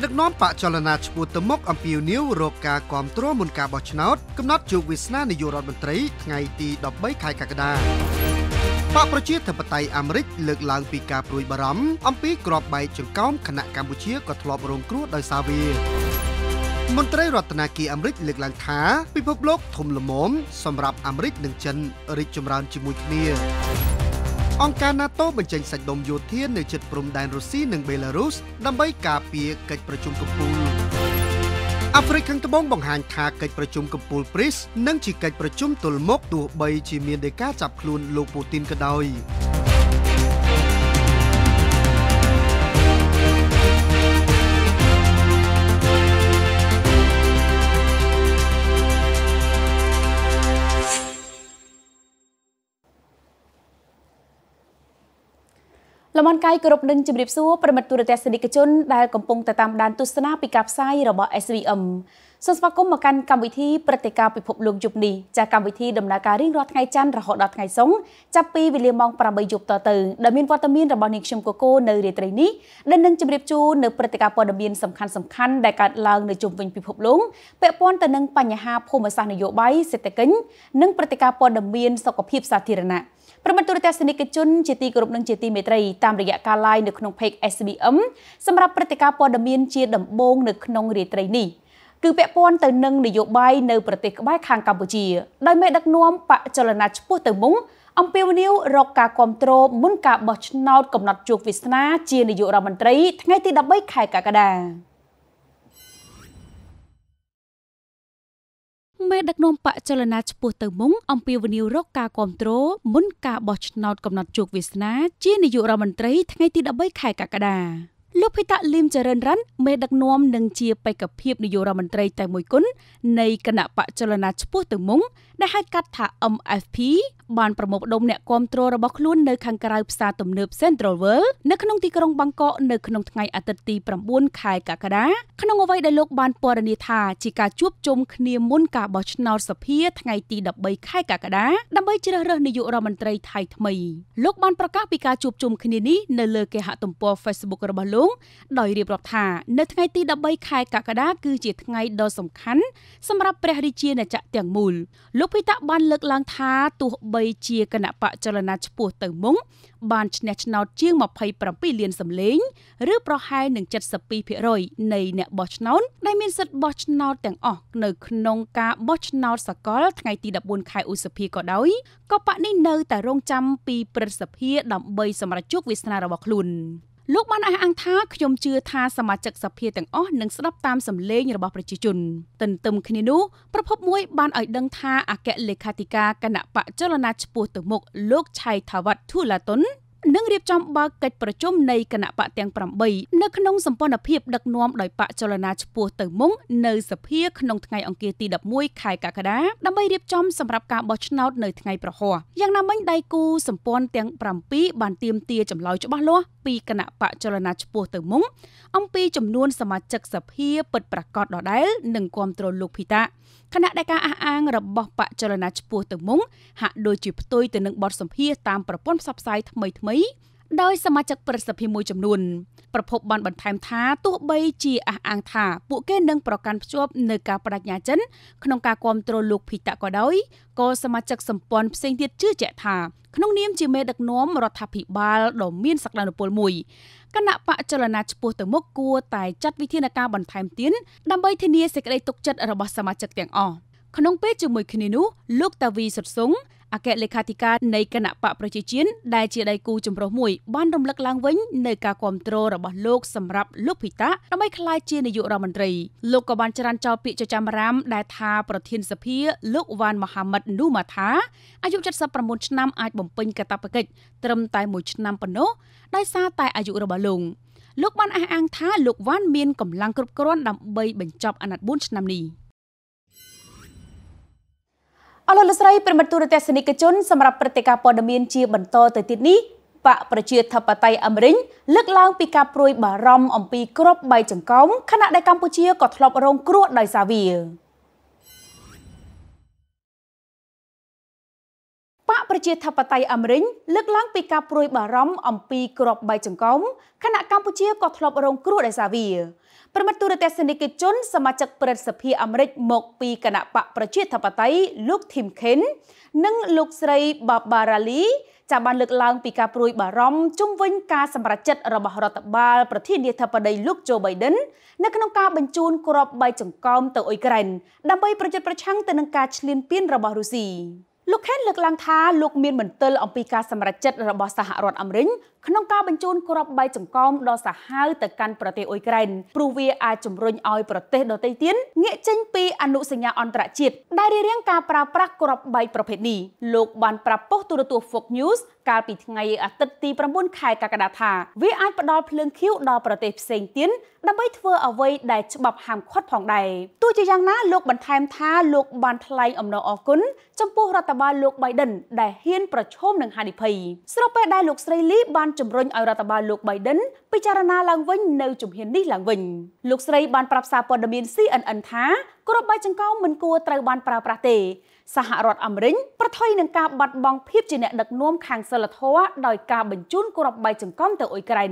មេដឹកនាំបកចលនាឈ្មោះទៅមុខអំពីនីវរកការគ្រប់គ្រងមុនការបោះឆ្នោតកំណត់ជោគវាសនានាយករដ្ឋមន្ត្រីថ្ងៃទី13ខែកក្កដាបកប្រជាធិបតេយ្យអាមេរិកលើកឡើងពីការព្រួយបារម្ភអំពីក្របបែកចង្កោមគណៈកម្ពុជាក៏ធ្លាប់រងគ្រោះដោយសារវា មន្ត្រីរដ្ឋាភិបាលអាមេរិកលើកឡើងថាពិភពលោកធំល្មមសម្រាប់អាមេរិកនិងចិនរីកចម្រើនជាមួយគ្នាអង្គការ NATO បញ្ចេញសាច់ដុំយោធានៅជិតព្រំដែនរុស្ស៊ីនិងបេឡារុសដើម្បីការពារកិច្ចប្រជុំកំពូលអាហ្វ្រិកខាងត្បូងបង្ហាញថាកិច្ចប្រជុំកំពូលព្រីសនិងជាកិច្ចប្រជុំទល់មុខទោះបីជាមានដីកាចាប់ខ្លួនលោកពូទីនក៏ដោយ។លំអនកាយគោរពនឹងជម្រាបសួរប្រិមត្តទូរទស្សនិកជនដែលកំពុងតាមដានទស្សនាពីការផ្សាយរបស់ SVM សូមស្វាគមន៍មកកាន់កម្មវិធីព្រឹត្តិការណ៍ពិភពលោកយប់នេះចាកម្មវិធីដំណើរការរៀងរាល់ថ្ងៃច័ន្ទរហូតដល់ថ្ងៃសុក្រចាប់ពីវេលាម៉ោង8យប់តទៅដែលមានវត្តមានរបស់នាងខ្ញុំកូកូនៅរាត្រីនេះដែលនឹងជម្រាបជូននៅព្រឹត្តិការណ៍ព័ត៌មានសំខាន់សំខាន់ដែលកើតឡើងនៅជុំវិញពិភពលោកពាក់ព័ន្ធទៅនឹងបញ្ហាភូមិសាស្ត្រនយោបាយសេដ្ឋកិច្ចនិងព្រឹត្តិការណ៍ព័ត៌មានសុខភាពសាធារណៈ។ប្រិមត្តទូរទស្សនិកជនជាទីគោរពនិងជាទីមេត្រីតាមរយៈការ live នៅក្នុង page SBM សម្រាប់ព្រឹត្តិការណ៍ព័ត៌មានជាដំបូងនៅក្នុងរាត្រីនេះគឺពាក់ព័ន្ធទៅនឹងនយោបាយនៅប្រទេសក្បែរខាងកម្ពុជាដោយមេដឹកនាំបកចលនាឆ្ពោះទៅមុខអំពាវនាវរកការគ្រប់គ្រងមុនការបោះឆ្នោតកំណត់ជោគវាសនាជានាយករដ្ឋមន្ត្រីថ្ងៃទី13ខែកក្កដាមេដឹកនាំបកចលនាឆ្ពោះទៅមុខអំពាវនាវរកការគ្រប់គ្រងមុនការបោះឆ្នោតកំណត់ជោគវាសនាជានាយករដ្ឋមន្ត្រីថ្ងៃទី13ខែកក្កដាលោកភិតាលឹមចរិនរ៉ាន់មេដឹកនាំនិងជាបេក្ខភាពនាយករដ្ឋមន្ត្រីតែមួយគុណនៃគណៈបកចលនាឆ្ពោះទៅមុខដែលហៅកាត់ថា MFP បានប្រមូលផ្ដុំអ្នកគាំទ្ររបស់ខ្លួននៅខាងក្រៅផ្សារទំនើប Central World នៅក្នុងទីក្រុងបាងកកនៅក្នុងថ្ងៃអាទិត្យទី9ខែកក្កដាក្នុងអ្វីដែលលោកបានពណ៌នាថាជាការជួបជុំគ្នាមុនការបោះឆ្នោតសភាថ្ងៃទី13ខែកក្កដាដើម្បីជ្រើសរើសនាយករដ្ឋមន្ត្រីថៃថ្មីលោកបានប្រកាសពីការជួបជុំគ្នានេះនៅលើគេហទំព័រ Facebook របស់លោកដោយរៀបរាប់ថានៅថ្ងៃទី13ខែកក្កដាគឺជាថ្ងៃដ៏សំខាន់សម្រាប់ព្រះរាជាណាចក្រទាំងមូលលោកភីតាបានលើកឡើងថាទោះបីបីជាគណៈបកចលនាឈ្មោះទៅមុខបានឈ្នះឆ្នោតជាង27លានសម្លេង ឬប្រហែលនឹង72%នៃអ្នកបោះឆ្នោតដែលមានសិទ្ធិបោះឆ្នោតទាំងអស់នៅក្នុងការបោះឆ្នោតសកល ថ្ងៃទី14ខែឧសភាក៏ដោយក៏បកនេះនៅតែរងចាំពីព្រឹទ្ធសភាដើម្បីសម្រេចជោគវាសនារបស់ខ្លួនលោកបានអះអាងថាខ្ញុំជឿថាសមាជិកសភាទាំងអស់នឹងស្ដាប់តាមសម្លេងរបស់ប្រជាជនទន្ទឹមគ្នានោះប្រភពមួយបានឲ្យដឹងថាអគ្គលេខាធិការគណៈបកចលនាឈ្មោះទៅមុខលោកឆៃថាវ៉ាត់ធូឡាតុននឹងរៀបចំបើកកិច្ចប្រជុំនៃគណៈបកទាំង8នៅក្នុងសម្ព័ន្ធភាពដឹកនាំដោយបកចលនាឈ្មោះទៅមុខនៅសភា ក្នុងថ្ងៃអង្គារទី11ខែកក្កដាដើម្បីរៀបចំសម្រាប់ការបោះឆ្នោតនៅថ្ងៃប្រហ័សយ៉ាងណាមិញដៃគូសម្ព័ន្ធទាំង7បានទៀមទាចម្លើយច្បាស់លាស់ពីគណៈបកចលនាឆ្ពោះទៅមុខអំពីចំនួនសមាជិកសភាពិតប្រាកដដដែលនឹងគ្រប់គ្រងលោកភីតាគណៈដែលការអះអាងរបស់បកចលនាឆ្ពោះទៅមុខហាក់ដូចជាផ្ទុយទៅនឹងបទសម្ភាសតាមប្រព័ន្ធផ្សព្វផ្សាយថ្មីថ្មីដោយសមាជិកប្រសិទ្ធិមួយចំនួនប្រភពបានបន្ថែមថាទោះបីជាអះអាងថាពួកគេនឹងប្រកាន់ភ្ជាប់នៅការបដិញ្ញាចិន ក្នុងការគ្រប់គ្រងលោកភីតាក៏ដោយក៏សមាជិកសម្ព័ន្ធផ្សេងទៀតជឿជាក់ថាក្នុងនាមជាមេដឹកនាំរដ្ឋាភិបាលដ៏មាន សក្តានុពលមួយគណៈបកចលនាឆ្ពោះទៅមុខគួរតែចាត់វិធានការបន្ថែមទៀតដើម្បីធានាសេចក្តីទុកចិត្តរបស់សមាជិកទាំងអស់ក្នុងពេលជាមួយគ្នានោះលោកតាវីសុតសុងអគ្គលេខាធិការនៃគណៈបកប្រជាជាតិដែលជាដៃគូចម្រុះមួយបានរំលឹកឡើងវិញនៅការគ្រប់គ្រងរបស់លោកសម្រាប់លោកភីតាដើម្បីក្លាយជានាយករដ្ឋមន្ត្រីលោកក៏បានចរានចោលពាក្យចចាមរាមដែលថាប្រធានសភា លោកវ៉ាន់មូហាម៉ាត់នូម៉ាថាអាយុ79ឆ្នាំអាចបំពេញកាតព្វកិច្ចត្រឹមតែ1ឆ្នាំប៉ុណ្ណោះដោយសារតែអាយុរបស់លោកលោកបានអះអាងថាលោកវ៉ាន់មានកម្លាំងគ្រប់គ្រាន់ដើម្បីបញ្ចប់អាណត្តិ4ឆ្នាំនេះ។អស់លោកស្រីប្រិមត្តទូរទស្សនិកជនសម្រាប់ព្រឹត្តិការណ៍ព័ត៌មានជាបន្តទៅទៀតនេះបកប្រជាធិបតេយ្យអាមេរិកលើកឡើងពីការព្រួយបារម្ភអំពីក្របបៃចង្កោមខណៈដែលកម្ពុជាក៏ធ្លាប់រងគ្រោះដោយសារវាបកប្រជាធិបតេយ្យអាមេរិកលើកឡើងពីការព្រួយបារម្ភអំពីក្របបៃចង្គមខណៈកម្ពុជាក៏ធ្លាប់រងគ្រោះដោយសារវាប្រមត្តទូរទស្សនិកជនសមាជិកព្រឹទ្ធសភាអាមេរិកមកពីគណៈបកប្រជាធិបតេយ្យលោក Tim Kaine និងលោកស្រី Barbara Lee ចាប់បានលើកឡើងពីការព្រួយបារម្ភជុំវិញ ការសម្រេចចិត្តរបស់រដ្ឋបាលប្រធានាធិបតីលោកโจ Biden នៅក្នុងការបញ្ជូនក្របបៃចង្គមទៅអ៊ុយក្រែនដើម្បីប្រយុទ្ធប្រឆាំងទៅនឹងការឈ្លានពានរបស់រុស្ស៊ី។លោកខេនលើកឡើងថាលោកមានមន្ទិលអំពីការសម្រេចចិត្តរបស់សហរដ្ឋអាមេរិកក្នុងការបញ្ជូនគ្រាប់បែកចង្កោមដល់សាហាវទៅកាន់ប្រទេសអ៊ុយក្រែនព្រោះវាអាចជំរុញឲ្យប្រទេសដទៃទៀតងាកចេញពីអនុសញ្ញាអន្តរជាតិដែលរារាំងការប្រើប្រាស់គ្រាប់បែកប្រភេទនេះលោកបានប្រាប់ប៉ុស្តិ៍ទូរទស្សន៍ Fox News កាលពីថ្ងៃអាទិត្យទី9ខែកក្កដាថាវាអាចផ្ដល់ភ្លើងខៀវដល់ប្រទេសផ្សេងទៀតដើម្បីធ្វើអ្វីដែលច្បាប់ហាមឃាត់ផងដែរទោះជាយ៉ាងណាលោកបន្ថែមថាលោកបានថ្លែងអំណរអគុណចំពោះរដ្ឋបាលលោក Biden ដែលហ៊ានប្រឈមនឹងហានិភ័យស្របពេលដែលលោកស្រីលីបានជំរុញឲ្យរដ្ឋបាលលោក Biden ពិចារណាឡើងវិញនៅជំហាននេះឡើងវិញលោកស្រីបានប្រាប់សារព័ត៌មាន CNN ថាគ្រប់បេចង្កោមមិនគួរត្រូវបានប្រើប្រាស់ទេសហរដ្ឋអាមេរិកប្រថុយនឹងការបាត់បង់ភាពជាអ្នកដឹកនាំខាងសិលធម៌ដោយការបញ្ជូនគ្រាប់បែកចង្កឹមទៅអ៊ុយក្រែន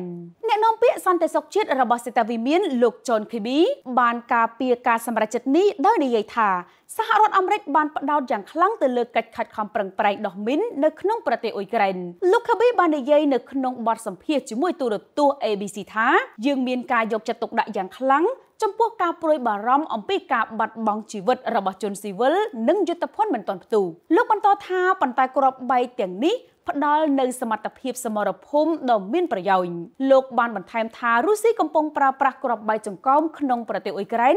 អ្នកនាំពាក្យសន្តិសុខជាតិរបស់សេតាវីមានលោកជុនឃីប៊ីបានការពារការសម្រេចចិត្តនេះដោយនិយាយថាសហរដ្ឋអាមេរិកបានផ្ដោតយ៉ាងខ្លាំងទៅលើកិច្ចខិតខំប្រឹងប្រែងដោះមីននៅក្នុងប្រទេសអ៊ុយក្រែនលោកឃីប៊ីបាននិយាយនៅក្នុងបទសម្ភាសជាមួយទូរទស្សន៍ ABC ថាយើងមានការយកចិត្តទុកដាក់យ៉ាងខ្លាំងចំពោះការព្រួយបារម្ភអំពីការបាត់បង់ជីវិតរបស់ជនស៊ីវិលនិងយុទ្ធភណ្ឌមិនទាន់ផ្ទុះលោកបន្តថាប៉ុន្តែក្របបែកទាំងនេះផ្ដល់នៅសមត្ថភាពសមរភូមិដ៏មានប្រយោជន៍លោកបានបន្ថែមថារុស្ស៊ីកំពុងប្រើប្រាស់គ្រាប់បែកចង្កោមក្នុងប្រទេសអ៊ុយក្រែន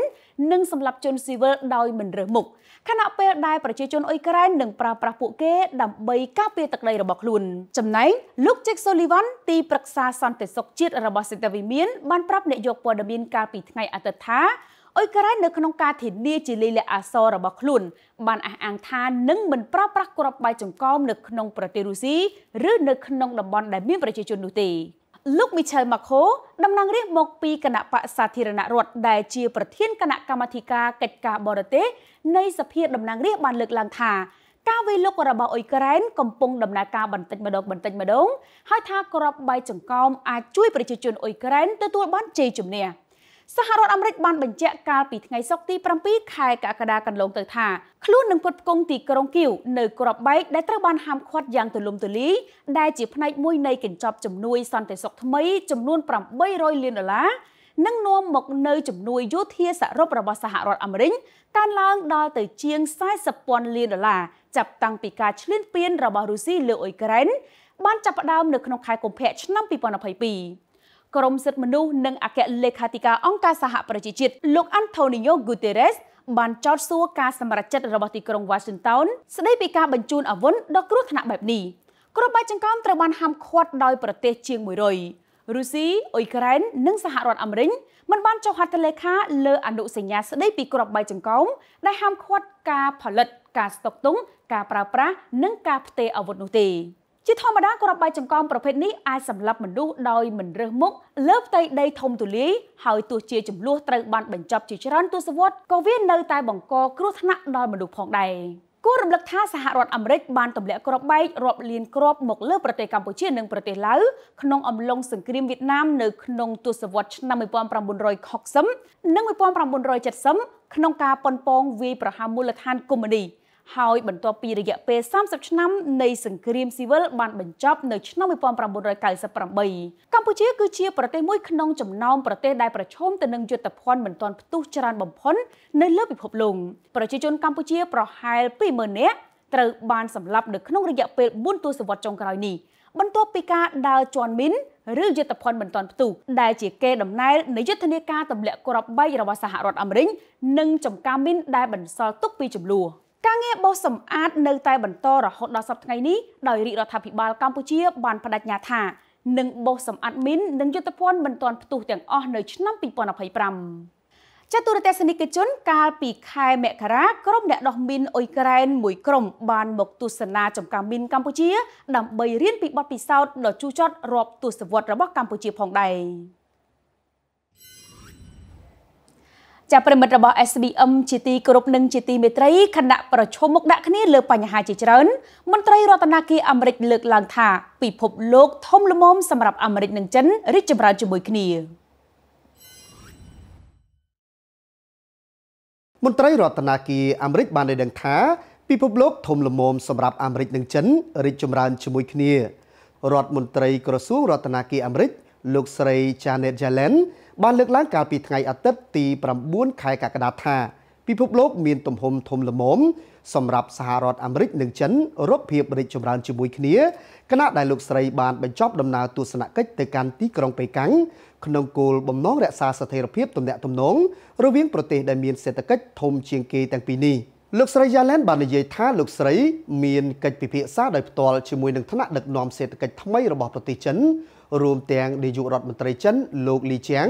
និងសម្លាប់ជនស៊ីវិលដោយមិនរើសមុខខណៈពេលដែលប្រជាជនអ៊ុយក្រែននឹងប្រើប្រាស់ពួកគេដើម្បីការពារទឹកដីរបស់ខ្លួន ចំណែងលោក Jack Sullivan ទីប្រឹក្សាសន្តិសុខជាតិរបស់សេតវិមានបានប្រាប់អ្នកយកព័ត៌មានកាលពីថ្ងៃអាទិត្យថាអ៊ុយក្រែននៅក្នុងការធានាជាលិលាអសររបស់ខ្លួន បានអះអាងថានឹងមិនប្រើប្រាស់គ្រាប់បែកចង្កោមនៅក្នុងប្រទេសរុស្ស៊ីឬនៅក្នុងតំបន់ដែលមានប្រជាជននោះទេលោកមីឆែលម៉ាខូតំណាងរាស្ត្រមកពីគណៈបកសាធារណរដ្ឋដែលជា ប្រធានគណៈកម្មាធិការកិច្ចការបរទេសនៃសភាតំណាងរាស្ត្របានលើកឡើងថាការវាយលុករបស់អ៊ុយក្រែនកំពុងដំណើរការបន្តិចម្ដងបន្តិចម្ដង ហើយថាក្របបៃចង្កោមអាចជួយប្រជាជនអ៊ុយក្រែនទទួលបានជ័យជំនះ។សហរដ្ឋអាមេរិកបានបញ្ជាក់កាលពីថ្ងៃសុក្រទី7ខែកក្កដាកន្លងទៅថាខ្លួននឹងពុតគង់ទីក្រុងគៀវនៅក្របបែកដែលត្រូវបានហាមឃាត់យ៉ាងទូលំទូលាយដែលជាផ្នែកមួយនៃកញ្ចប់ជំនួយសន្តិសុខថ្មីចំនួន800លានដុល្លារនឹងនាំមកនៅជំនួយយោធាសរុបរបស់សហរដ្ឋអាមេរិកកើនឡើងដល់ទៅជាង40,000លានដុល្លារចាប់តាំងពីការឈ្លានពានរបស់រុស្ស៊ីលើអ៊ុយក្រែនបានចាប់ផ្ដើមនៅក្នុងខែកុម្ភៈឆ្នាំ2022ក្រមសិទ្ធិមនុស្សនិងអគ្គលេខាធិការអង្គការសហប្រជាជាតិលោក Antonio Guterres បានចោទសួរការសម្រេចចិត្តរបស់ទីក្រុង Washington ស្ដីពីការបញ្ជូនអាវុធដល់គ្រោះថ្នាក់បែបនេះគ្រាប់បែកចង្កោមត្រូវបានហាមឃាត់ដោយប្រទេសជាង100រុស្ស៊ីអ៊ុយក្រែននិងសហរដ្ឋអាមេរិកមិនបានចុះហត្ថលេខាលើអនុសញ្ញាស្ដីពីគ្រាប់បែកចង្កោមដែលហាមឃាត់ការផលិត ការស្តុកទុងការប្រើប្រាស់និងការផ្ទេរអាវុធនោះទេជាធម្មតាគ្រាប់បែកចង្កោមប្រភេទនេះអាចសម្លាប់មនុស្សដោយមិនរើសមុខលើផ្ទៃដីធំទូលាយហើយទោះជាចំនួនត្រូវបានបញ្ចប់ជាច្រើនទសវត្សរ៍ក៏វានៅតែបង្កគ្រោះថ្នាក់ដល់មនុស្សផងដែរគួររំលឹកថាសហរដ្ឋអាមេរិកបានទម្លាក់គ្រាប់បែករាប់លានគ្រាប់មកលើប្រទេសកម្ពុជានិងប្រទេសឡាវក្នុងអំឡុងសង្គ្រាមវៀតណាមនៅក្នុងទសវត្សរ៍ឆ្នាំ1960និង1970ក្នុងការប៉ុនប៉ងវាយប្រហារមូលដ្ឋានកុម្មុយនីស្តហើយបន្ទាប់ពីរយៈពេល30ឆ្នាំនៃសង្គ្រាមស៊ីវិលបានបញ្ចប់នៅឆ្នាំ1998កម្ពុជាគឺជាប្រទេសមួយក្នុងចំណោមប្រទេសដែលប្រឈមទៅនឹងយុទ្ធភ័ណ្ឌមិនទាន់ផ្ទុះច្រើនបំផុតនៅលើពិភពលោកប្រជាជនកម្ពុជាប្រហែល20,000នាក់ត្រូវបានសម្លាប់នៅក្នុងរយៈពេល4ទសវត្សរ៍ចុងក្រោយនេះបន្ទាប់ពីការដើរជន់មីនឬយុទ្ធភ័ណ្ឌមិនទាន់ផ្ទុះដែលជាគេដំណែលនៃយុទ្ធនាការទម្លាក់គ្រាប់បែករបស់សហរដ្ឋអាមេរិកនិងចំការមីនដែលបន្សល់ទុកពីចំនួនការងារបោសសម្អាតនៅតែបន្តរហូតដល់សប្តាហ៍នេះដោយរាជរដ្ឋាភិបាលកម្ពុជាបានបដិញ្ញាថានឹងបោសសម្អាតមីននិងយុទ្ធភ័ណ្ឌមិនទាន់ផ្ទុះទាំងអស់នៅឆ្នាំ2025ចតុរទេសនិកជនកាលពីខែមករាក្រុមអ្នកដោះមីនអ៊ុយក្រែនមួយក្រុមបានមកទស្សនាចំការមីនកម្ពុជាដើម្បីរៀនពីបទពិសោធន៍ដ៏ជូរចត់រាប់ទសវត្សរ៍របស់កម្ពុជាផងដែរចាប់ប្រិមិត្តរបស់ SBM ជាទីគោរពនិងជាទីមេត្រីគណៈប្រជុំមុខដាក់គ្នាលើបញ្ហាជាច្រើន មន្ត្រីរដ្ឋាភិបាលអាមេរិកលើកឡើងថាពិភពលោក ធំល្មមសម្រាប់អាមេរិកនិងចិនរីកចម្រើនជាមួយគ្នាមន្ត្រីរដ្ឋាភិបាលអាមេរិកបានដឹងថាពិភពលោកធំល្មមសម្រាប់អាមេរិកនិងចិនរីកចម្រើនជាមួយគ្នារដ្ឋមន្ត្រី ក្រសួងរដ្ឋាភិបាលអាមេរិកលោកស្រី Janet Yellen បានលើកឡើងកាលពីថ្ងៃអាទិត្យទី9ខែកក្កដាថាពិភពលោកមានទំហំធំល្មមសម្រាប់សហរដ្ឋអាមេរិកនិងចិនរូបភាពរីកចម្រើនជាមួយគ្នាគណៈដែលលោកស្រីបានបញ្ចប់ដំណើរទស្សនកិច្ចទៅកាន់ទីក្រុងប៉េកាំងក្នុងគោលបំណងរក្សាស្ថិរភាពទំនាក់ទំនងរវាងប្រទេសដែលមានសេដ្ឋកិច្ចធំជាងគេទាំងពីរនេះលោកស្រីយ៉ាឡែនបាននិយាយថាលោកស្រីមានកិច្ចពិភាក្សាដោយផ្ទាល់ជាមួយនឹងថ្នាក់ដឹកនាំសេដ្ឋកិច្ចថ្មីរបស់ប្រទេសចិនរួមទាំងនាយករដ្ឋមន្ត្រីចិនលោកលីជៀង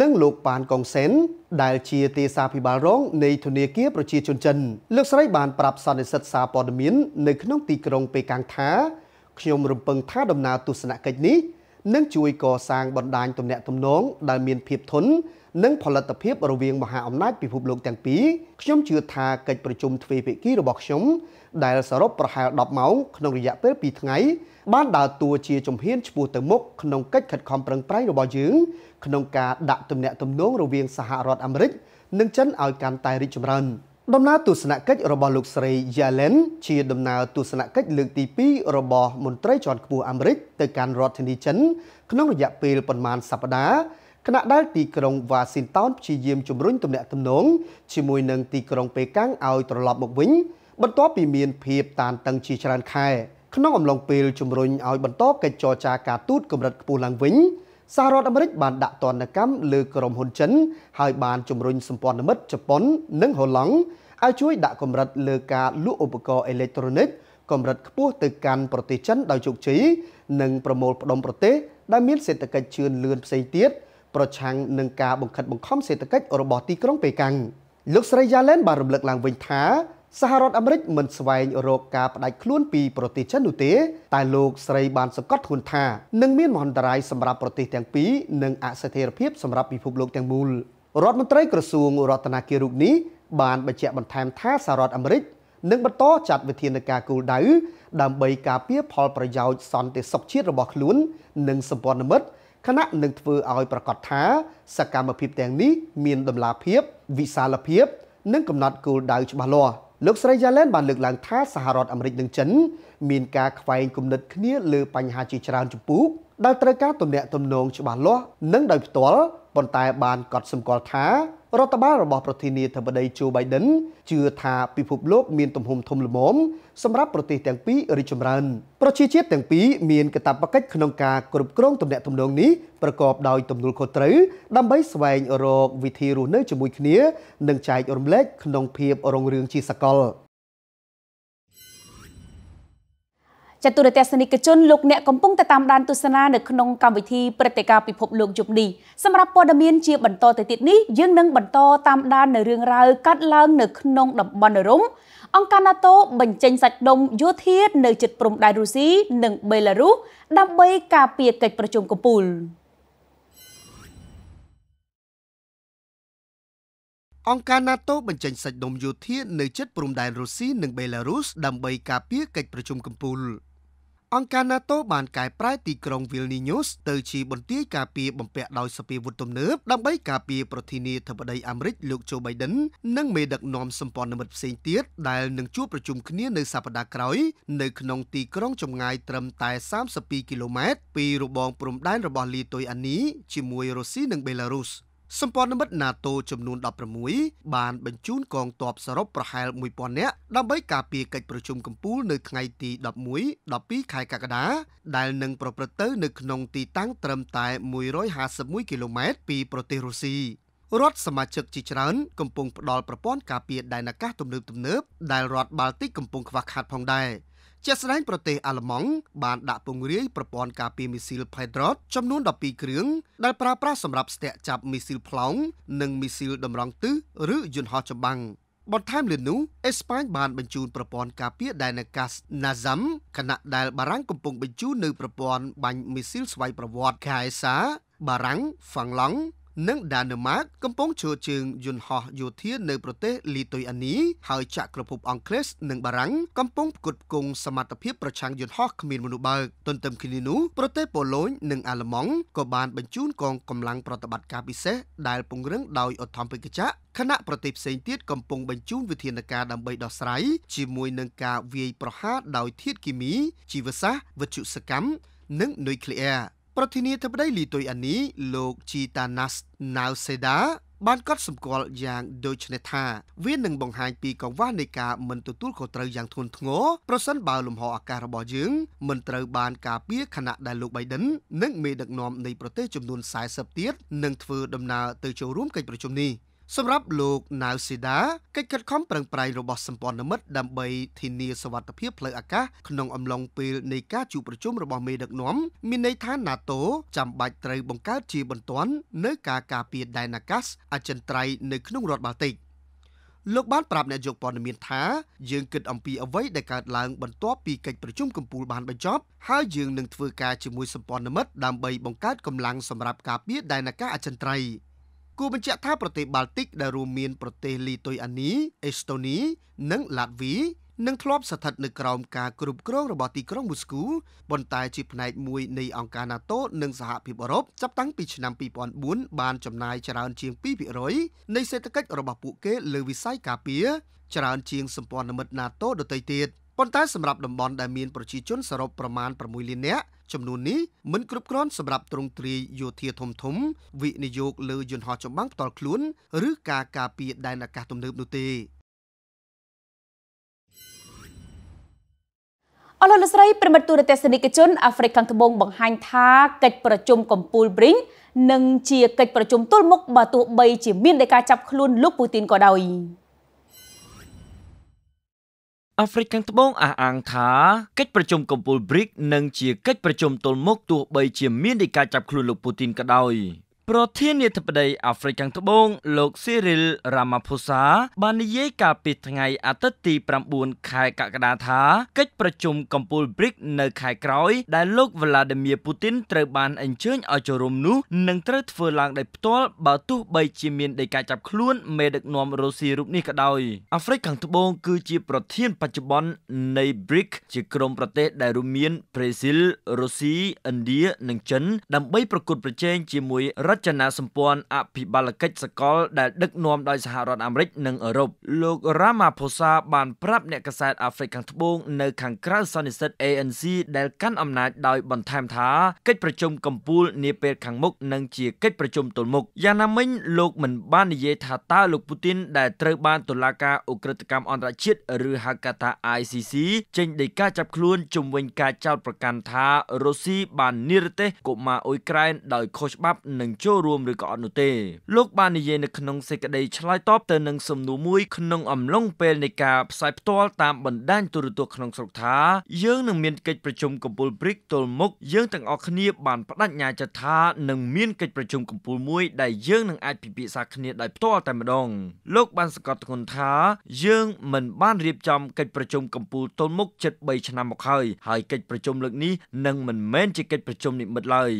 និងលោកប៉ានកុងសេនដែលជាទេសាភិបាលរងនៃធនាគារប្រជាជនចិនលោកស្រីបានប្រាប់សន្និសីទសារព័ត៌មាន នៅក្នុងទីក្រុងប៉េកាំងថាខ្ញុំរំពឹងថាដំណើរទស្សនកិច្ចនេះនឹងជួយកសាងបណ្ដាញទំនាក់ទំនងដែលមានភាពធន់និងផលិតភាពរវាងមហាអំណាចពិភពលោកទាំងពីរខ្ញុំជឿថាកិច្ចប្រជុំទ្វេភាគីរបស់ខ្ញុំដែលសរុបប្រហែល10ម៉ោងក្នុងរយៈពេល2ថ្ងៃបានដើរតួជាជំហានឆ្ពោះទៅមុខក្នុងកិច្ចខិតខំប្រឹងប្រែងរបស់យើងក្នុងការដាក់ទំនាក់ទំនងរវាងសហរដ្ឋអាមេរិក និងចិនឲ្យកាន់តែរីកចម្រើនដំណើរទស្សនកិច្ចរបស់លោកស្រី Yellen ជាដំណើរទស្សនកិច្ចលើកទី2របស់មន្ត្រីជាន់ខ្ពស់អាមេរិកទៅកាន់រដ្ឋធានីចិនក្នុងរយៈពេលប្រមាណសប្តាហ៍ខណៈដែលទីក្រុងវ៉ាស៊ីនតោនព្យាយាមជំរុញទំនាក់ទំនងជាមួយនឹងទីក្រុងប៉េកាំងឲ្យត្រឡប់មកវិញ បន្ទាប់ពីមានភាពតានតឹងជាច្រើនខែក្នុងអំឡុងពេលជំរុញឲ្យបន្តកិច្ចចរចាការទូតកម្រិតខ្ពស់ឡើងវិញសហរដ្ឋអាមេរិកបានដាក់ទណ្ឌកម្មលើក្រុមហ៊ុនចិនហើយបានជំរុញសម្ព័ន្ធមិត្តជប៉ុននិងហូឡង់ឲ្យជួយដាក់កម្រិតលើការលក់ឧបករណ៍អេເລັກត្រូនិកកម្រិតខ្ពស់ទៅកាន់ប្រទេសចិនដោយជោគជ័យនិងប្រមូលផ្ដុំប្រទេសដែលមានសេដ្ឋកិច្ចជឿនលឿនផ្សេងទៀតប្រឆាំងនឹងការបង្ខិតបង្ខំសេដ្ឋកិច្ចរបស់ទីក្រុងប៉េកាំងលោកស្រីយ៉ាឡែនបានរំលឹកឡើងវិញថា សហរដ្ឋអាមេរិកមិនស្វែងរកការផ្ដាច់ខ្លួនពីប្រទេសចិននោះទេតែលោកស្រីបានសង្កត់ធ្ងន់ថានឹងមានមហន្តរាយសម្រាប់ប្រទេសទាំងពីរនិងអស្ថិរភាពសម្រាប់ពិភពលោកទាំងមូលរដ្ឋមន្ត្រីក្រសួងរដ្ឋាភិបាលរូបនេះបានបញ្ជាក់បន្ថែមថាសហរដ្ឋអាមេរិកនឹងបន្តចាត់វិធានការគោលដៅដើម្បីការពារផលប្រយោជន៍សន្តិសុខជាតិរបស់ខ្លួននិងសម្ព័ន្ធមិត្តគណៈនឹងធ្វើឲ្យប្រកាសថាសកម្មភាពទាំងនេះមានដំណាភាព វិសាលភាព និងកំណត់គោលដៅច្បាស់លាស់លោកស្រីយ៉ាឡែនបានលើកឡើងថាសហរដ្ឋអាមេរិកនិងចិនមានការខ្វែងគំនិតគ្នាលើបញ្ហាជាច្រើនចម្ពោះដែលត្រូវការទំនាក់ទំនងច្បាស់លាស់និងដោយផ្ទាល់ប៉ុន្តែបានកត់សម្គាល់ថារដ្ឋបាលរបស់ប្រធានាធិបតីជូបៃដិនជឿថាពិភពលោកមានទំហំធំល្មមសម្រាប់ប្រទេសទាំងពីររីកចម្រើនប្រជាជាតិទាំងពីរមានកាតព្វកិច្ចក្នុងការគ្រប់គ្រងទំនាក់ទំនងនេះប្រកបដោយទំនួលខុសត្រូវដើម្បីស្វែងរកវិធីរស់នៅជាមួយគ្នានិងចែករំលែកក្នុងភាពរុងរឿងជាសកល។ចតុរទស្សនិកជនលោកអ្នកកំពុងតែតាមដានទស្សនានៅក្នុងកម្មវិធីព្រឹត្តិការណ៍ពិភពលោកយប់នេះសម្រាប់ព័ត៌មានជាបន្តទៅទៀតនេះយើងនឹងបន្តតាមដាននៅរឿងរ៉ាវកាត់ឡើងនៅក្នុងតំបន់រុំអង្គការ NATO បញ្ចេញសាច់ដុំយោធានៅជិតព្រំដែនរុស្ស៊ីនិងបេឡារុសដើម្បីការពារកិច្ចប្រជុំកំពូលអង្គការ NATO បញ្ចេញសាច់ដុំយោធានៅជិតព្រំដែនរុស្ស៊ីនិងបេឡារុសដើម្បីការពារកិច្ចប្រជុំកំពូលអង្គការ NATO បានកែប្រែទីក្រុង Vilnius ទៅជាបន្ទាយការពារបំពាក់ដោយសពាវុធទំនើបដើម្បីការពារប្រធានាធិបតីអាមេរិកលោក Joe Biden និងមេដឹកនាំសម្ព័ន្ធមិត្តផ្សេងទៀតដែលនឹងជួបប្រជុំគ្នានៅសប្តាហ៍ក្រោយ នៅក្នុងទីក្រុងចម្ងាយត្រឹមតែ32គីឡូម៉ែត្រពីរបងព្រំដែនរបស់លីទុយអានី ជាមួយរុស្ស៊ីនិងបេឡារុស។សម្ព័ន្ធមិត្ត NATO ចំនួន16បានបញ្ជូនកងទ័ពសរុបប្រហែល1000នាក់ដើម្បីការពារកិច្ចប្រជុំកំពូលនៅថ្ងៃទី11 12ខែកក្កដា ដែលនឹងប្រព្រឹត្តទៅនៅក្នុងទីតាំងត្រឹមតែ151គីឡូម៉ែត្រពីប្រទេសរុស្ស៊ីរដ្ឋសមាជិកជាច្រើនកំពុងផ្ដល់ប្រព័ន្ធការពារដែនអាកាសទំនើបៗដែលរដ្ឋបាល់ទិកកំពុងខ្វះខាតផងដែរ។ជាក់ស្ដែងប្រទេសអាល្លឺម៉ង់បានដាក់ពង្រាយប្រព័ន្ធការពារមីស៊ីល Patriot ចំនួន12គ្រឿងដែលប្រើប្រាស់សម្រាប់ស្ទាក់ចាប់មីស៊ីលប្លង់និងមីស៊ីលតម្រង់ទិសឬយន្តហោះចម្បាំងបន្ថែមលើនោះអេស្ប៉ាញ បានបញ្ជូនប្រព័ន្ធការពារដែនអាកាស NASAM ខណៈដែលបារាំងកំពុងបញ្ជូននៅប្រព័ន្ធបាញ់មីស៊ីលស្វ័យប្រវត្តិ Kaesa បារាំងហ្វាំងឡង់និងដាណឺម៉ាកកំពុងឈរជើងយន្តហោះយោធានៅប្រទេសលីទុយអានីហើយចក្រភពអង់គ្លេសនិងបារាំងកំពុងផ្គត់ផ្គង់សមត្ថភាពប្រឆាំងយន្តហោះគ្មានមនុស្សបើកទន្ទឹមគ្នានោះប្រទេសប៉ូឡូញនិងអាល្លឺម៉ង់ក៏បានបញ្ជូនកងកម្លាំងប្រតិបត្តិការពិសេសដែលពង្រឹងដោយឧទ្ធម្ពិកចៈខណៈប្រទេសផ្សេងទៀតកំពុងបញ្ជូនវិធានការដើម្បីដោះស្រាយជាមួយនឹងការវាយប្រហារដោយធាតុគីមីជីវសាស្ត្រវិទ្យុសកម្មនិងនុយក្លេអ៊ែរប្រធានាធិបតីលីទុយអានីលោកជីតាណាស់ណាវសេដាបានកត់សម្គាល់យ៉ាងដូចនេះថាវានឹងបង្ហាញពីកង្វះនៃការមិនទទួលខុសត្រូវយ៉ាងធ្ងន់ធ្ងរប្រសិនបើលំហអាកាសរបស់យើងមិនត្រូវបានការពារខណៈដែលលោក Biden និងមេដឹកនាំនៃប្រទេសចំនួន40ទៀតនឹងធ្វើដំណើរទៅចូលរួមកិច្ចប្រជុំនេះ។សម្រាប់លោកណៅស៊ីដាកិច្ចខិតខំប្រឹងប្រែងរបស់សម្ព័ន្ធមិត្តដើម្បីធានាសវត្ថិភាពផ្លូវអាកាសក្នុងអំឡុងពេលនៃការជួបប្រជុំរបស់មេដឹកនាំមានន័យថា NATO ចាំបាច់ត្រូវបង្កើតជាបន្ទាន់នៅការការពារដែនអាកាសអចិន្ត្រៃយ៍នៅក្នុងរដ្ឋបាល់ទិកលោកបានប្រាប់អ្នកយកព័ត៌មានថាយើងគិតអំពីអ្វីដែលកើតឡើងបន្ទាប់ពីកិច្ចប្រជុំកំពូលបានបញ្ចប់ហើយយើងនឹងធ្វើការជាមួយសម្ព័ន្ធមិត្តដើម្បីបង្កើតកម្លាំងសម្រាប់ការពារដែនអាកាសអចិន្ត្រៃយ៍គូបញ្ជាក់ថាប្រទេសបាល់ទិកដែលរួមមានប្រទេសលីទុយអានីអេស្តូនី និងឡាតវី នឹងធ្លាប់ស្ថិតនៅក្រោមការគ្រប់គ្រងរបស់ទីក្រុងមូស្គូប៉ុន្តែជាផ្នែកមួយនៃអង្គការ NATO និងសហភាពអឺរ៉ុបចាប់តាំងពីឆ្នាំ2004បានចំណាយច្រើនជាង2%នៃសេដ្ឋកិច្ចរបស់ពួកគេលើវិស័យការពារច្រើនជាងសម្ព័ន្ធមិត្ត NATO ដទៃទៀតប៉ុន្តែសម្រាប់តំបន់ដែលមានប្រជាជនសរុបប្រមាណ6លាននាក់ចំនួននេះមិនគ្រប់គ្រាន់សម្រាប់ទ្រង់ទ្រាយយោធា ធំធំ វិនិយោគលើយន្តហោះចម្បាំងផ្ទាល់ខ្លួន ឬការការពារដែនអាកាសទំនើបនោះទេអលលស្រីប្រិមត្តទូរទស្សនិកជន អាហ្វ្រិកខាងត្បូងបង្ហាញថាកិច្ចប្រជុំកំពូលព្រីងនិងជាកិច្ចប្រជុំទល់មុខបើទោះបីជាមាននៃការចាប់ខ្លួនលោកពូទីនក៏ដោយ។អាហ្វ្រិកខាងត្បូងអះអាងថាកិច្ចប្រជុំកំពូល BRICS នឹងជាកិច្ចប្រជុំទល់មុខទោះបីជាមានដីកាចាប់ខ្លួនលោកពូទីនក៏ដោយប្រធានាធិបតីអាហ្វ្រិកខាងត្បូងលោក Cyril Ramaphosa បាននិយាយកាលពីថ្ងៃអាទិត្យទី9ខែកក្កដាថាកិច្ចប្រជុំកំពូល BRICS នៅខែក្រោយ ដែលលោក Vladimir Putin ត្រូវបានអញ្ជើញឲ្យចូលរួមនោះនឹងត្រូវធ្វើឡើងដោយផ្ទាល់បើទោះបីជាមានដីកាចាប់ខ្លួនមេដឹកនាំរុស្ស៊ីរូបនេះក៏ដោយអាហ្វ្រិកខាងត្បូងគឺជាប្រធានបច្ចុប្បន្ននៃ BRICS ជា ក្រុមប្រទេស ដែលរួមមានប្រេស៊ីលរុស្ស៊ីឥណ្ឌានិងចិនដើម្បីប្រកួត ប្រជែងជាមួយររចនាសម្ព័ន្ធអភិបាលកិច្ចសកល ដែលដឹកនាំដោយសហរដ្ឋអាមេរិកនិងអឺរ៉ុបលោក Ramaphosa បានប្រាប់អ្នកកាសែតអាហ្វ្រិកខាងត្បូង នៅ ខាងក្រៅសន្និសីទ ANC ដែលកាន់អំណាចដោយបន្ថែមថាកិច្ចប្រជុំកំពូលនាពេលខាងមុខនឹងជាកិច្ចប្រជុំទល់មុខយ៉ាងណាមិញលោកមិនបាននិយាយថាតើលោកពូទីន ដែលត្រូវបានតុលាការអ ுக ្រិតកម្មអន្តរជាតិឬហៅកាត់ថា ICC ចេញដីកាចាប់ខ្លួនជំវិញការចោទប្រកាន់ថារុស្ស៊ីបាននិរទេសកុមារអ៊ុយក្រែនដោយខុសច្បាប់និងចូលរួមឬក៏អត់នោះទេលោកបាននិយាយនៅក្នុងសេចក្តីឆ្លើយតបទៅនឹងសំណួរមួយក្នុងអំឡុងពេលនៃការផ្សាយផ្ទាល់តាមបណ្ដាញទូរទស្សន៍ក្នុងស្រុកថាយើងនឹងមានកិច្ចប្រជុំកំពូលព្រិកទល់មុខយើងទាំងអស់គ្នាបានបដិញ្ញាចិត្តថានឹងមានកិច្ចប្រជុំកំពូលមួយ ដែលយើងនឹងអាចពិភាក្សាគ្នាដោយផ្ទាល់តែម្ដងលោកបានសង្កត់ធ្ងន់ថាយើងមិនបានរៀបចំកិច្ចប្រជុំកំពូលទល់មុខជិត3ឆ្នាំមកហើយហើយកិច្ចប្រជុំលើកនេះនឹងមិនមែនជាកិច្ចប្រជុំនិម្មិតឡើយ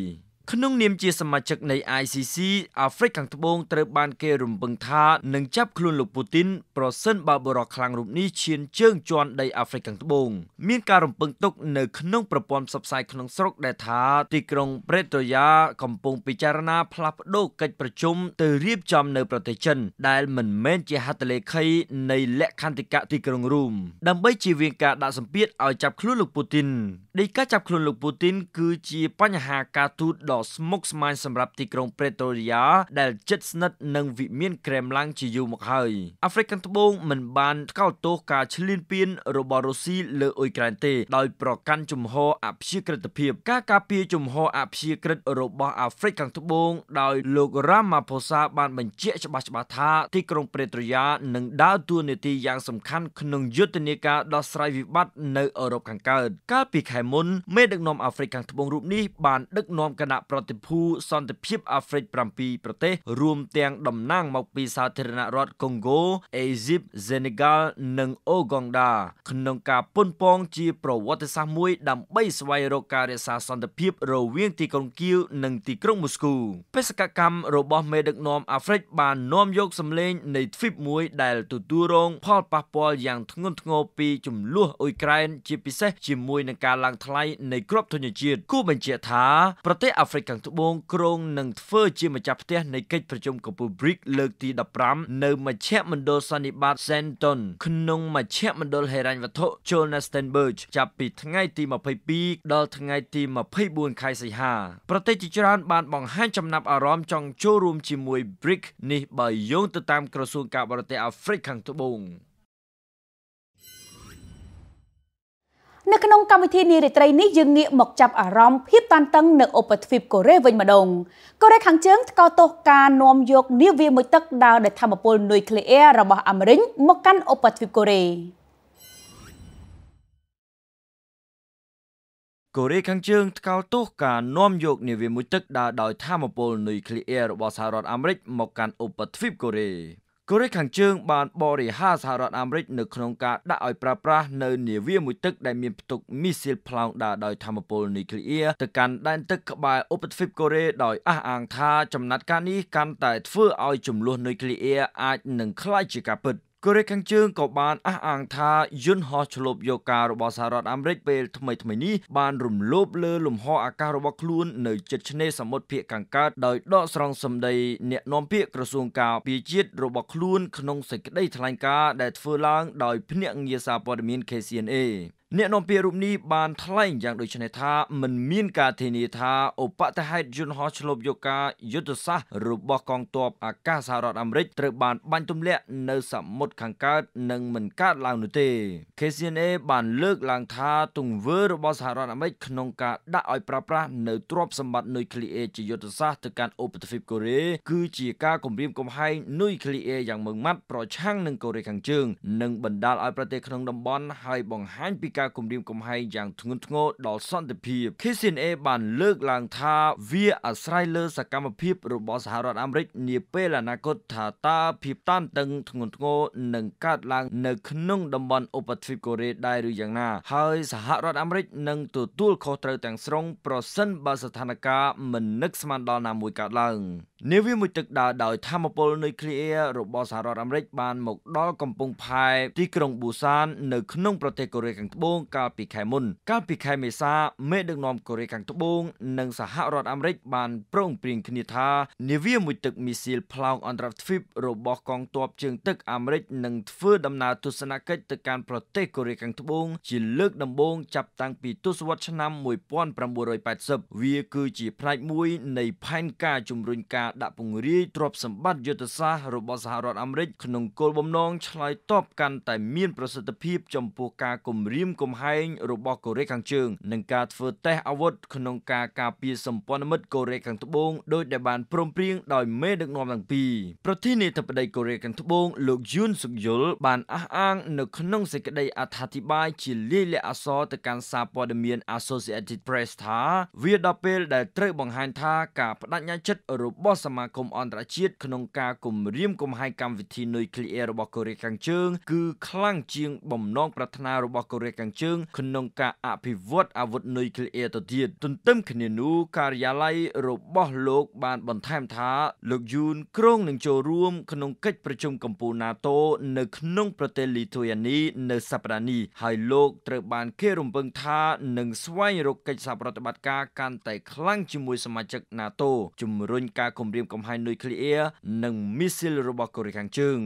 ក្នុងនាមជាសមាជិកនៃ ICC អាហ្វ្រិកខាងត្បូងត្រូវបានគេរំពឹងថានឹងចាប់ខ្លួនលោកពូទីនប្រសិនបើបរិបខ្លាំងរូបនេះឈានជើងជន់ដីអាហ្វ្រិកខាងត្បូងមានការរំពឹងទុកនៅក្នុងប្រព័ន្ធផ្សព្វផ្សាយក្នុងស្រុកដែលថាទីក្រុងប្រេតូយ៉ាកំពុងពិចារណាផ្លាស់ប្តូរកិច្ចប្រជុំទៅរៀបចំនៅប្រទេសចិនដែលមិនមែនជាហត្ថលេខីនៃលក្ខន្តិកៈទីក្រុងរូមដើម្បីជៀសវាងការដាក់សម្ពាធឲ្យចាប់ខ្លួនលោកពូទីនដោយការចាប់ខ្លួនលោកពូទីនគឺជាបញ្ហាការទូតដ៏ស្មុគស្មាញសម្រាប់ទីក្រុងប្រេតូរីយ៉ាដែលជិតស្និទ្ធនឹងវិមានក្រែមឡើងជាយូរមកហើយអាហ្វ្រិកខាងត្បូងមិនបានកោតទោសការឈ្លានពានរបស់រុស្ស៊ីលើអ៊ុយក្រែនទេដោយប្រកាន់ជំហរអព្យាក្រឹតភាព ការការពារជំហរអព្យាក្រឹតរបស់អាហ្វ្រិកខាងត្បូងដោយលោក Ramaphosa បានបញ្ជាក់ច្បាស់ច្បាស់ថាទីក្រុងប្រេតូរីយ៉ានឹងដើរតួនាទីយ៉ាងសំខាន់ក្នុងយុទ្ធនាការដោះស្រាយវិបត្តិនៅអឺរ៉ុបខាងកើតកាលពីខែមុនមេដឹកនាំអាហ្វ្រិកខាងត្បូងរូបនេះបានដឹកនាំគណៈប្រតិភូសន្តិភាពអាហ្វ្រិក7ប្រទេស រួមទាំងតំណាង មកពីសាធារណរដ្ឋកុងហ្គោអេស៊ីបសេនីហ្កាល់និងអូហ្គង់ដាក្នុងការពន្ពងជា ប្រវត្តិសាស្ត្រមួយដើម្បីស្វែងរកការរក្សាសន្តិភាពរវាងទីក្រុងគៀវនិងទីក្រុងមូស្គូបេសកកម្មរបស់មេដឹកនាំអាហ្វ្រិកបាននាំយកសម្លេងនៃទ្វីបមួយដែលទទួលរងផលប៉ះពាល់យ៉ាងធ្ងន់ធ្ងរពី ចំនួនអ៊ុយក្រែនជាពិសេសជាមួយនឹងការឡើងឡើងថ្លៃនៃក្របធញ្ញជាតិគូបញ្ជាក់ថាប្រទេសអាហ្វ្រិកខាងត្បូងក្រុងនឹងធ្វើជាម្ចាស់ផ្ទះនៃកិច្ចប្រជុំកំពូល BRIC លើកទី15នៅមជ្ឈមណ្ឌលសន្និបាត Senton ក្នុងមជ្ឈមណ្ឌលហិរញ្ញវត្ថុ Johannesburg ចាប់ពីថ្ងៃ ទី22ដល់ថ្ងៃទី24ខែសីហាប្រទេសជាច្រើនបានបង្ហាញចំណាប់អារម្មណ៍ចង់ចូលរួមជាមួយ BRIC នេះបើយោងទៅតាមក្រសួងការបរទេសអាហ្វ្រិកខាងត្បូងនៅក្នុងកម្មវិធីនារីត្រីនេះយើងងាកមកចាប់អារម្មណ៍ភាពតានតឹង នៅឧបទ្វីបកូរ៉េវិញម្ដងកូរ៉េខាងជើងថ្កោលទោសការនាំយកនាវាមួយទឹកដើរដោយធម្មពលនុយក្លេអ៊ែររបស់អាមេរិកមកកាន់ឧបទ្វីបកូរ៉េកូរ៉េខាងជើងថ្កោលទោសការនាំយកនាវាមួយទឹកដើរដោយធម្មពលនុយក្លេអ៊ែររបស់សហរដ្ឋអាមេរិកមកកាន់ឧបទ្វីបកូរ៉េកូរ៉េខាងជើងបានបរិហារសហរដ្ឋអាមេរិកនៅក្នុងការដាក់ឲ្យប្រើប្រាស់នៅនាវាមួយទឹកដែលមានផ្ទុកមីស៊ីលប្លង់ដើរដោយធម្មពលនុយក្លេអ៊ែរទៅកាន់ដែនទឹកក្បែរឧបទ្វីបកូរ៉េដោយអះអាងថាចំណាត់ការនេះកាន់តែធ្វើឲ្យចំនួននុយក្លេអ៊ែរអាចនឹងក្លាយជាការពិត។កូរ៉េខាងជើងក៏បានអះអាងថាយន្តហោះឆ្លូបយកការរបស់សហរដ្ឋអាមេរិកពេលថ្មីថ្មីនេះបានរំលោភលើលំហអាកាសរបស់ខ្លួននៅជិតឆ្នេរសមុទ្រភាគខាងកើតដោយដកស្រង់សម្ដីអ្នកនាំពាក្យក្រសួងការពារជាតិរបស់ខ្លួនក្នុងសេចក្តីថ្លែងការណ៍ដែលធ្វើឡើងដោយភ្នាក់ងារសារព័ត៌មាន KCNA អ្នកនាំពាក្យរូបនេះបានថ្លែងយ៉ាងដូចនេះថាមិនមានការធានាថាឧបតហេតុយន្តហោះឆ្លប់យកការយុទ្ធសាស្ត្ររបស់កងទ័ពអាកាសសហរដ្ឋអាមេរិកត្រូវបានបាញ់ទម្លាក់នៅសមុទ្រខាងកើតនិងមិនកើតឡើងនោះទេ KCNA បានលើកឡើងថាទង្វើរបស់សហរដ្ឋអាមេរិកក្នុងការដាក់ឲ្យប្រើប្រាស់នៅទ្រព្យសម្បត្តិនុយក្លេអ៊ែរជាយុទ្ធសាស្ត្រទៅកាន់ឧបទ្វីបកូរ៉េគឺជាការគំរាមកំហែងនុយក្លេអ៊ែរយ៉ាងម៉ឺងម៉ាត់ប្រឆាំងនឹងកូរ៉េខាងជើងនិងបណ្ដាលឲ្យប្រទេសក្នុងតំបន់ឲ្យបង្ហាញពីការការគំរាមកំហែងយ៉ាងធ្ងន់ធ្ងរដល់សន្តិភាព KCNA បានលើកឡើងថា វាអាស្រ័យលើសកម្មភាពរបស់សហរដ្ឋអាមេរិកនាពេលអនាគតថាតើភាពតានតឹងធ្ងន់ធ្ងរនឹងកើតឡើងនៅក្នុងតំបន់ឧបទ្វីបកូរ៉េដែរឬយ៉ាងណា ហើយសហរដ្ឋអាមេរិកនឹងទទួលខុសត្រូវទាំងស្រុងប្រសិនបើស្ថានភាពមិននឹកស្មានដល់ណាមួយកើតឡើង។នាវាមួយទឹកដើរដោយធម្មពលនុយក្លេអ៊ែររបស់សហរដ្ឋអាមេរិកបានមកដល់កំពង់ផែទីក្រុងប៊ូសាននៅក្នុងប្រទេសកូរ៉េខាងត្បូងកាលពីខែមុនកាលពីខែមេសា មេដឹកនាំកូរ៉េខាងត្បូងនិងសហរដ្ឋអាមេរិកបានប្រឹងប្រែងគ្នាថានាវាមួយទឹកមីស៊ីលផ្លោងអន្តរជាតិរបស់កងទ័ពជើងទឹកអាមេរិកនឹងធ្វើដំណើរទស្សនកិច្ចទៅកាន់ប្រទេសកូរ៉េខាងត្បូងជាលើកដំបូងចាប់តាំងពីទសវត្សរ៍ឆ្នាំ1980វាគឺជាផ្នែកមួយនៃផែនការជំរុញការការដាក់ពង្រាយទ្រព្យសម្បត្តិយុទ្ធសាស្ត្ររបស់សហរដ្ឋអាមេរិកក្នុងគោលបំណងឆ្លើយតបកាន់តែមានប្រសិទ្ធភាពចំពោះការគំរាមកំហែងរបស់កូរ៉េខាងជើងនិងការធ្វើតេស្តអាវុធក្នុងការការពារសម្ព័ន្ធមិត្តកូរ៉េខាងត្បូងដោយដែលបានព្រមព្រៀងដោយមេដឹកនាំទាំងពីរប្រធានាធិបតីកូរ៉េខាងត្បូងលោកយួនសុកយុលបានអះអាងនៅក្នុងសេចក្តីអត្ថាធិប្បាយជាលាយលក្ខណ៍អក្សរទៅកាន់សារព័ត៌មាន Associated Press ថាវាដល់ពេល ដែលត្រូវបង្ហាញថា ការបដិញ្ញាចិត្តរបស់សមាគមអន្តរជាតិក្នុងការគំរាមកំហែងកម្មវិធីនុយក្លេអ៊ែររបស់កូរ៉េខាងជើងគឺខ្លាំងជាងបំណងប្រាថ្នារបស់កូរ៉េខាងជើងក្នុងការអភិវឌ្ឍអាវុធនុយក្លេអ៊ែរទៅទៀតទន្ទឹមគ្នានោះការិយាល័យរបស់លោកបានបន្ថែមថាលោកយូនក្រុងនឹងចូលរួមក្នុងកិច្ចប្រជុំកម្ពុជា NATO នៅក្នុងប្រទេសលីទុយអានី នៅសប្តាហ៍នេះហើយលោកត្រូវបានគេរំពឹងថានឹងស្វែងរកកិច្ចសហប្រតិបត្តិការកាន់តែខ្លាំងជាមួយសមាជិក NATO ជំរុញការគំរាមកំហែងនុយក្លេអ៊ែរនិងមីស៊ីលរបស់កូរ៉េខាងជើង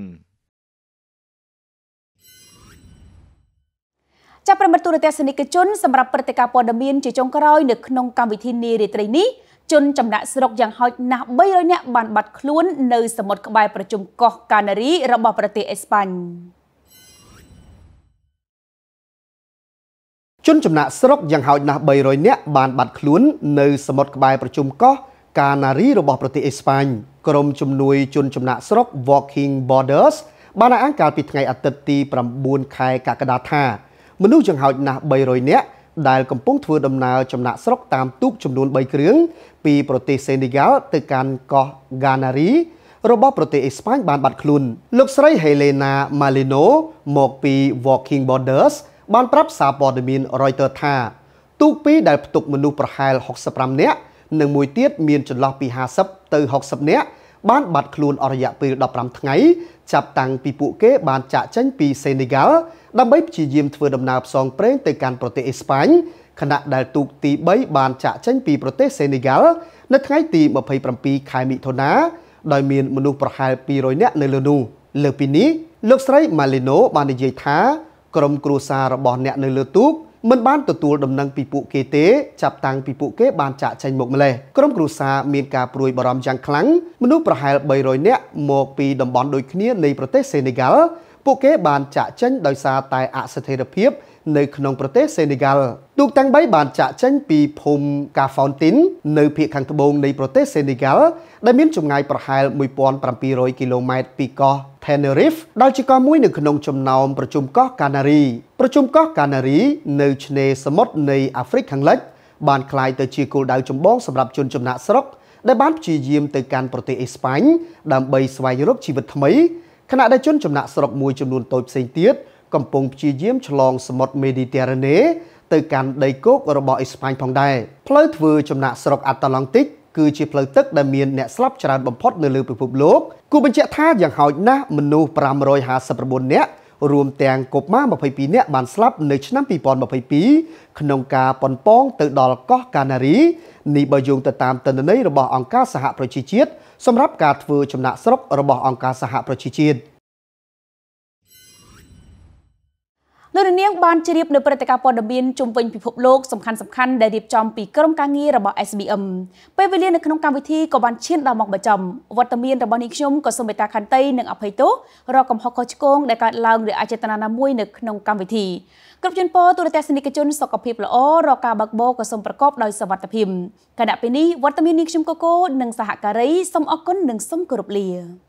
ចាប់ប្រមិត្តទូរទស្សនិកជនសម្រាប់ព្រឹត្តិការណ៍ព័ត៌មានជាចុងក្រោយនៅក្នុងកម្មវិធីនារីត្រីនេះជនចំណាក់ស្រុកយ៉ាងហោចណាស់300នាក់បានបាត់ខ្លួននៅសមុទ្រក្បែរប្រជុំកោះកាណារីរបស់ប្រទេសអេស្ប៉ាញជនចំណាក់ស្រុកយ៉ាងហោចណាស់300នាក់បានបាត់ខ្លួននៅសមុទ្រក្បែរប្រជុំកោះកាណារីរបស់ប្រទេសអេស្ប៉ាញក្រមជំនួយជនចំណាក់ស្រុក Walking Borders បានអះអាងកាលពីថ្ងៃអាទិត្យទី9ខែកក្កដាថាមនុស្សចង្ហោចណាស់300នាក់ដែលកំពុងធ្វើដំណើរចំណាក់ស្រុកតាមទូកចំនួន3គ្រឿងពីប្រទេសសេនីហ្គាល់ទៅកាន់កោះហ្គាណារីរបស់ប្រទេសអេស្ប៉ាញបានបាត់ខ្លួន លោកស្រី Helena Malino មកពី Walking Borders បានប្រាប់សារព័ត៌មាន Reuters ថាទូកពីរដែលផ្ទុកមនុស្សប្រហែល65នាក់និងមួយទៀតមានចន្លោះពី50ទៅ60នាក់បានបាត់ខ្លួនអស់រយៈពេល15ថ្ងៃចាប់តាំងពីពួកគេបានចាក់ចេញពីសេនីហ្គាល់ដើម្បីព្យាយាមធ្វើដំណើរផ្សងព្រេងទៅកាន់ប្រទេសអេស្ប៉ាញខណៈដែលទូកទី3បានចាក់ចេញពីប្រទេសសេនីហ្គាល់នៅថ្ងៃទី27ខែមិថុនាដោយមានមនុស្សប្រហែល200នាក់នៅលើនោះលើពីនេះលោកស្រីម៉ាលីណូបាននិយាយថា ក្រុមគ្រួសាររបស់អ្នកនៅលើទូកមិនបានទទួលដំណឹងពីពួកគេទេចាប់តាំងពីពួកគេបានចាក់ចែងមកម្លេះក្រុមគ្រួសារមានការព្រួយបារម្ភយ៉ាងខ្លាំងមនុស្សប្រហែល300នាក់មកពីតំបន់ដូចគ្នានៃប្រទេសសេនេហ្កាល់ពួកគេបានចាក់ចែងដោយសារតែអស្ថិរភាពនៅក្នុងប្រទេសសេនីហ្គាល់ទូកទាំង3បានចាក់ចេញពីភូមិកាហ្វោនទីននៅភូមិខាងត្បូងនៃ ប្រទេសសេនីហ្គាល់ដែលមានចម្ងាយប្រហែល1700គីឡូម៉ែត្រពីកោះ Tenerife ដែលជាកោះមួយនៅក្នុងចំណោមប្រជុំកោះកាណារី ប្រជុំកោះកាណារីនៅឆ្នេរសមុទ្រនៃអាហ្វ្រិកខាងលិចបានក្លាយទៅជាគោលដៅចម្បងសម្រាប់ជនចំណាក់ស្រុកដែលបានព្យាយាមទៅកាន់ប្រទេសអេស្ប៉ាញដើម្បីស្វែងរកជីវិតថ្មីខណៈដែលជនចំណាក់ស្រុកមួយចំនួនតូចផ្សេងទៀតកំពុងព្យាយាមឆ្លងសមុទ្រមេឌីទែរ៉ាណេទៅកាន់ដីគោករបស់អេស្ប៉ាញ ផងដែរផ្លូវធ្វើចំណាក់ស្រុកអាតឡង់ទិកគឺជាផ្លូវទឹកដែលមានអ្នកស្លាប់ច្រើនបំផុតនៅលើពិភពលោកគូបញ្ជាក់ថាយ៉ាងហោចណាស់មនុស្ស559នាក់រួមទាំងកុមារ22នាក់បានស្លាប់ នៅឆ្នាំ2022ក្នុងការប៉ុនប៉ងទៅដល់កោះកាណារីនេះបើយោងទៅតាមទិន្នន័យរបស់អង្គការសហប្រជាជាតិសម្រាប់ការធ្វើចំណាក់ស្រុករបស់អង្គការសហប្រជាជាតិ។លោកនាងបានជ្រាបនៅព្រឹត្តិការណ៍ព័ត៌មានជុំវិញពិភពលោកសំខាន់សំខាន់ដែលរៀបចំពីក្រុមការងាររបស់ SBM ពេលវេលានៅក្នុងកម្មវិធីក៏បានឈានដល់មកបញ្ចំវត្តមានរបស់នាងខ្ញុំក៏សូមមេត្តាខន្តីនិងអភ័យទោសរកកំហុសខុសឆ្គងដែលកើតឡើងដោយអចេតនាណាមួយនៅក្នុងកម្មវិធីគ្រប់ជនពលទូរទស្សនិកជនសុខភាពល្អរកការបើកបរក៏សូមប្រកបដោយសុវត្ថិភាពគណៈពេលនេះវត្តមាននាងខ្ញុំកកូនិងសហការីសូមអរគុណនិងសូមគោរពលា